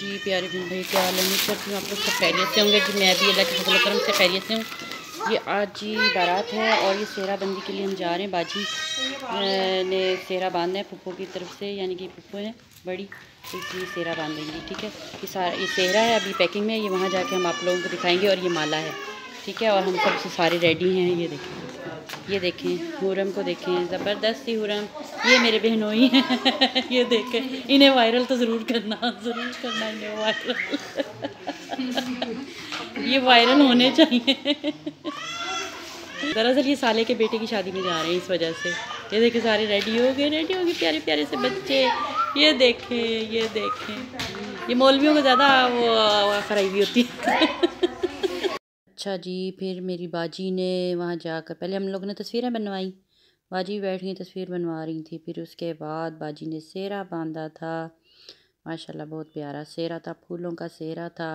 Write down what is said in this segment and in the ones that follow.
जी प्यारे बहन भाई क्या हाल है सर आप लोग सब खैरियत से होंगे जी मैं भी अल्लाह के फजल करम से खैरियत से हूँ ये आज जी बारात है और ये सेहरा बंदी के लिए हम जा रहे हैं बाजी ने सेहरा बांधना है पप्पो की तरफ से यानी कि पप्पो है बड़ी तो इसलिए सेहरा बांध देंगे ठीक है ये सारा ये सेहरा है अभी पैकिंग में ये वहाँ जाके हम आप लोगों को दिखाएंगे और ये माला है ठीक है और हम सब सारे रेडी हैं ये देखें ये देखें हुरम को देखें ज़बरदस्त ही हुरम ये मेरे ही हैं ये देखें इन्हें वायरल तो ज़रूर करना ज़रूर करना इन्हें वायरल ये वायरल होने चाहिए दरअसल ये साले के बेटे की शादी में जा रहे हैं इस वजह से ये देखे सारे रेडी हो गए रेडी हो गए प्यारे प्यारे से बच्चे ये देखें ये देखें ये मौलवियों को ज़्यादा वो खराबी होती है अच्छा जी फिर मेरी बाजी ने वहाँ जाकर पहले हम लोगों ने तस्वीरें बनवाई बाजी बैठ गई तस्वीर बनवा रही थी फिर उसके बाद बाजी ने सेरा बांधा था माशाल्लाह बहुत प्यारा सेरा था फूलों का सेरा था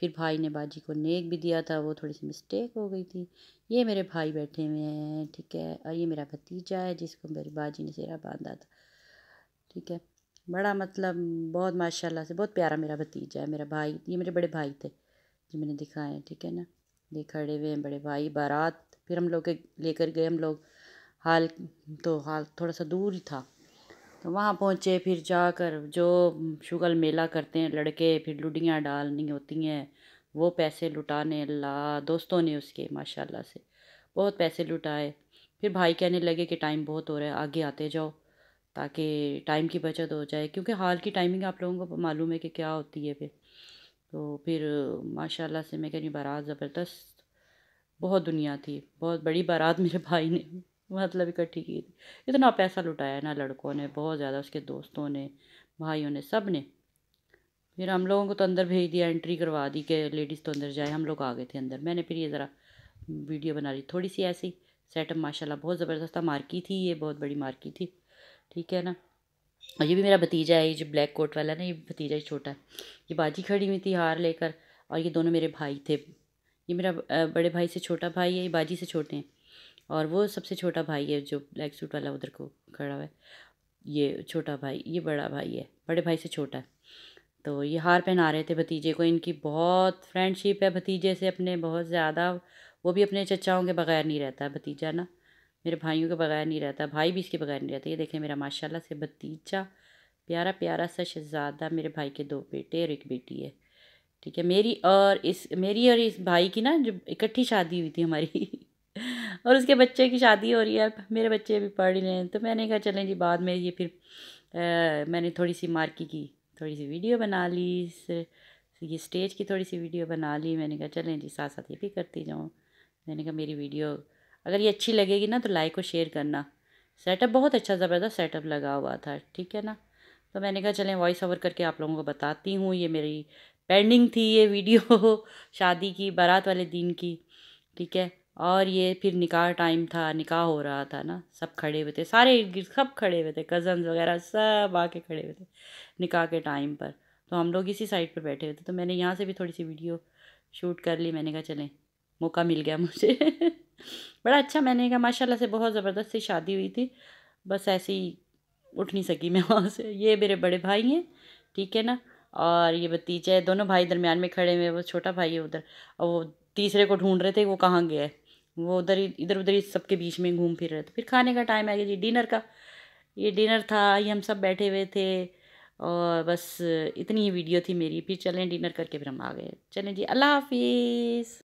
फिर भाई ने बाजी को नेक भी दिया था वो थोड़ी सी मिस्टेक हो गई थी ये मेरे भाई बैठे हुए हैं ठीक है और ये मेरा भतीजा है जिसको मेरी बाजी ने सेरा बांधा था ठीक है बड़ा मतलब बहुत माशाल्लाह से बहुत प्यारा मेरा भतीजा है मेरा भाई ये मेरे बड़े भाई थे जो मैंने दिखाए हैं ठीक है ना ये खड़े हुए हैं बड़े भाई बारात फिर हम लोग लेकर गए हम लोग हाल तो हाल थोड़ा सा दूर ही था तो वहाँ पहुँचे फिर जाकर जो शुगल मेला करते हैं लड़के फिर लुडियाँ डालनी होती हैं वो पैसे लुटाने ला दोस्तों ने उसके माशाल्लाह से बहुत पैसे लुटाए फिर भाई कहने लगे कि टाइम बहुत हो रहा है आगे आते जाओ ताकि टाइम की बचत हो जाए क्योंकि हाल की टाइमिंग आप लोगों को मालूम है कि क्या होती है फिर तो फिर माशाल्लाह से मैं कह रही बारात ज़बरदस्त बहुत दुनिया थी बहुत बड़ी बारात मेरे भाई ने मतलब इकट्ठी की थी इतना पैसा लुटाया ना लड़कों ने बहुत ज़्यादा उसके दोस्तों ने भाइयों ने सब ने फिर हम लोगों को तो अंदर भेज दिया एंट्री करवा दी कि लेडीज़ तो अंदर जाए हम लोग आ गए थे अंदर मैंने फिर ये ज़रा वीडियो बना ली थोड़ी सी ऐसी सेटअप माशाल्लाह बहुत ज़बरदस्त था मार्की थी ये बहुत बड़ी मार्की थी ठीक है ना और ये भी मेरा भतीजा है ये जो ब्लैक कोट वाला ना ये भतीजा ही छोटा है ये बाजी खड़ी हुई थी हार लेकर और ये दोनों मेरे भाई थे ये मेरा बड़े भाई से छोटा भाई है ये बाजी से छोटे हैं और वो सबसे छोटा भाई है जो ब्लैक सूट वाला उधर को खड़ा हुआ है ये छोटा भाई ये बड़ा भाई है बड़े भाई से छोटा है तो ये हार पहना रहे थे भतीजे को इनकी बहुत फ्रेंडशिप है भतीजे से अपने बहुत ज़्यादा वो भी अपने चचाओं के बगैर नहीं रहता भतीजा ना मेरे भाइयों के बगैर नहीं रहता भाई भी इसके बगैर नहीं रहता ये देखें मेरा माशाल्लाह से भतीजा प्यारा प्यारा सा शहजादा मेरे भाई के दो बेटे और एक बेटी है ठीक है मेरी और इस मेरी और इस भाई की ना जो इकट्ठी शादी हुई थी हमारी और उसके बच्चे की शादी हो रही है मेरे बच्चे अभी पढ़ रहे हैं तो मैंने कहा चलें जी बाद में ये फिर आ, मैंने थोड़ी सी मार्की की थोड़ी सी वीडियो बना ली इस ये स्टेज की थोड़ी सी वीडियो बना ली मैंने कहा चलें जी साथ साथ ये भी करती जाऊँ मैंने कहा मेरी वीडियो अगर ये अच्छी लगेगी ना तो लाइक और शेयर करना सेटअप बहुत अच्छा ज़बरदस्त सेटअप लगा हुआ था ठीक है ना तो मैंने कहा चलें वॉइस ओवर करके आप लोगों को बताती हूँ ये मेरी पेंडिंग थी ये वीडियो शादी की बारात वाले दिन की ठीक है और ये फिर निकाह टाइम था निकाह हो रहा था ना सब खड़े हुए थे सारे इर्द गिर्द सब खड़े हुए थे कज़न्स वगैरह सब आके खड़े हुए थे निकाह के टाइम पर तो हम लोग इसी साइड पर बैठे हुए थे तो मैंने यहाँ से भी थोड़ी सी वीडियो शूट कर ली मैंने कहा चलें मौका मिल गया मुझे बड़ा अच्छा मैंने कहा माशाल्लाह से बहुत ज़बरदस्त सी शादी हुई थी बस ऐसे ही उठ नहीं सकी मैं वहाँ से ये मेरे बड़े भाई हैं ठीक है ना और ये भतीजा है दोनों भाई दरमियान में खड़े हुए वो छोटा भाई है उधर और वो तीसरे को ढूंढ रहे थे वो कहाँ गया है वो उधर ही इधर उधर ही सबके बीच में घूम फिर रहे थे फिर खाने का टाइम आ गया जी डिनर का ये डिनर था ये हम सब बैठे हुए थे और बस इतनी ही वीडियो थी मेरी फिर चलें डिनर करके फिर हम आ गए चलें जी अल्लाह हाफिज़